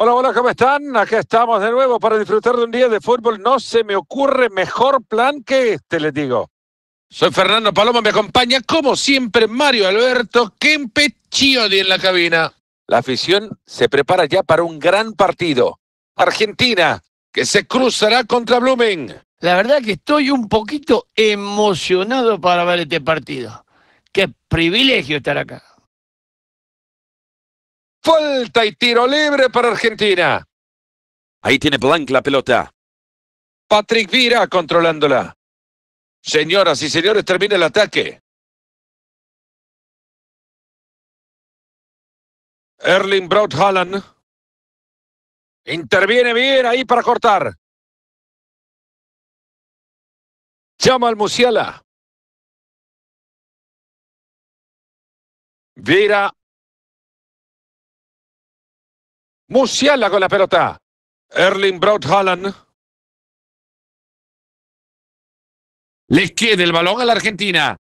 Hola, hola, ¿cómo están? Acá estamos de nuevo para disfrutar de un día de fútbol. No se me ocurre mejor plan que este, les digo. Soy Fernando Paloma, me acompaña como siempre Mario Alberto Kempe Chiodi en la cabina. La afición se prepara ya para un gran partido. Argentina, que se cruzará contra Blumen. La verdad que estoy un poquito emocionado para ver este partido. Qué privilegio estar acá. Falta y tiro libre para Argentina. Ahí tiene Blanc la pelota. Patrick Vira controlándola. Señoras y señores, termina el ataque. Erling Braut Haaland. Interviene bien ahí para cortar. Llama al Musiala. Vira Musiala con la pelota. Erling Braut Haaland. Le queda el balón a la Argentina.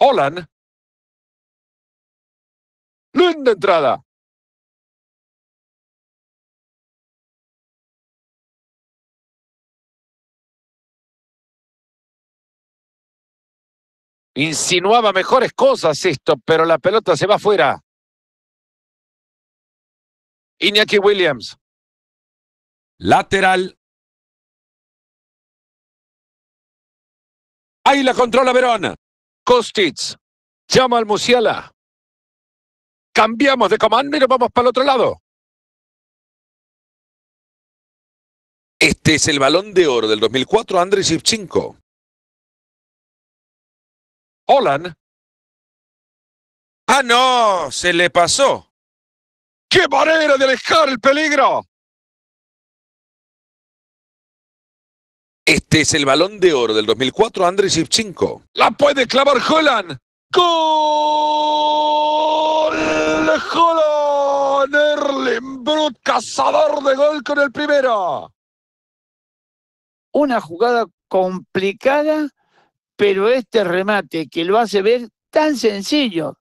Holland. Linda entrada. Insinuaba mejores cosas esto, pero la pelota se va afuera. Iñaki Williams. Lateral. Ahí la controla Verón. Kostic. Llama al Musiala. Cambiamos de comando y nos vamos para el otro lado. Este es el balón de oro del 2004, Andrés Shevchenko. Holland. Ah, no, se le pasó. ¡Qué manera de alejar el peligro! Este es el balón de oro del 2004, Andrés Shevchenko. ¡La puede clavar Holland! ¡Gol! ¡Holland! Erling Brut, cazador de gol con el primero. Una jugada complicada pero este remate que lo hace ver tan sencillo.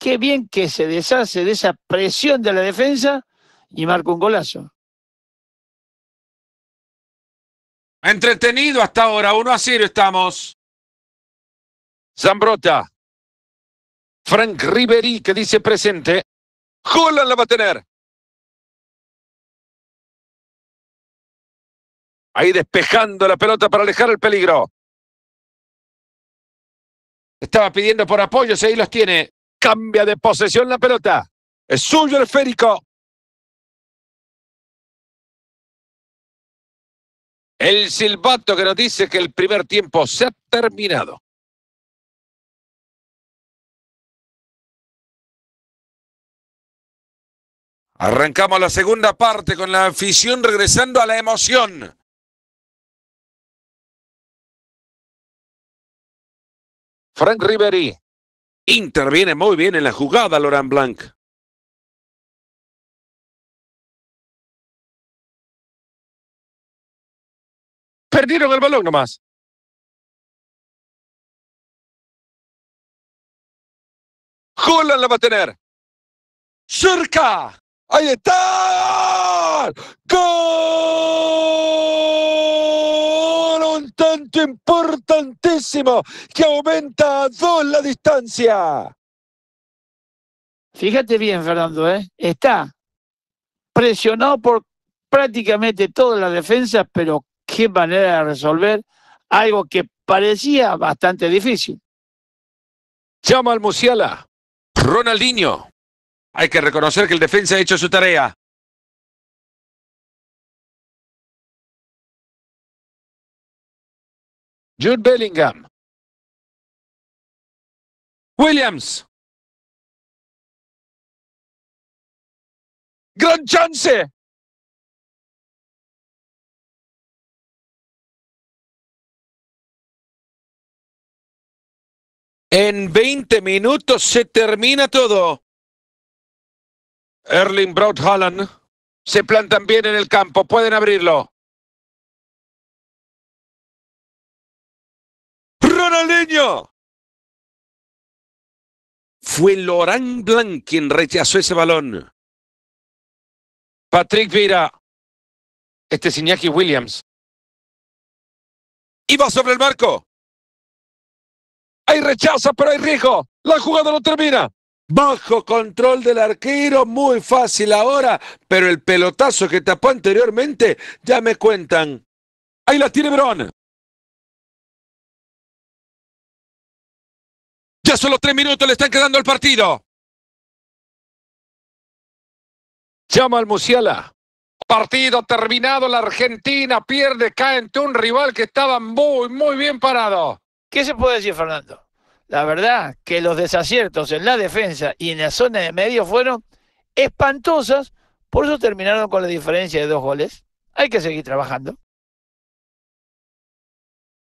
Qué bien que se deshace de esa presión de la defensa y marca un golazo. Entretenido hasta ahora, 1 a 0 estamos. Zambrota. Frank Ribery que dice presente. Holland la va a tener. Ahí despejando la pelota para alejar el peligro. Estaba pidiendo por apoyos, ahí los tiene. Cambia de posesión la pelota. Es suyo el esférico. El silbato que nos dice que el primer tiempo se ha terminado. Arrancamos la segunda parte con la afición regresando a la emoción. Frank Riveri interviene muy bien en la jugada Laurent Blanc. Perdieron el balón nomás. Jolan la va a tener. Cerca. Ahí está. importantísimo que aumenta a dos la distancia. Fíjate bien, Fernando, ¿eh? está presionado por prácticamente toda la defensa, pero qué manera de resolver algo que parecía bastante difícil. Llama al Musiala. Ronaldinho. Hay que reconocer que el defensa ha hecho su tarea. Jude Bellingham. Williams. Gran chance. En 20 minutos se termina todo. Erling Braut se plantan bien en el campo. Pueden abrirlo. niño Fue Laurent Blanc quien rechazó ese balón. Patrick Vira. Este es Iñaki Williams. Iba sobre el marco. Hay rechaza, pero hay riesgo. La jugada no termina. Bajo control del arquero, muy fácil ahora, pero el pelotazo que tapó anteriormente, ya me cuentan. Ahí la tiene Verón. solo tres minutos le están quedando el partido. Llama al Musiala. Partido terminado, la Argentina pierde, cae ante un rival que estaba muy, muy bien parado. ¿Qué se puede decir, Fernando? La verdad que los desaciertos en la defensa y en la zona de medio fueron espantosos. por eso terminaron con la diferencia de dos goles. Hay que seguir trabajando.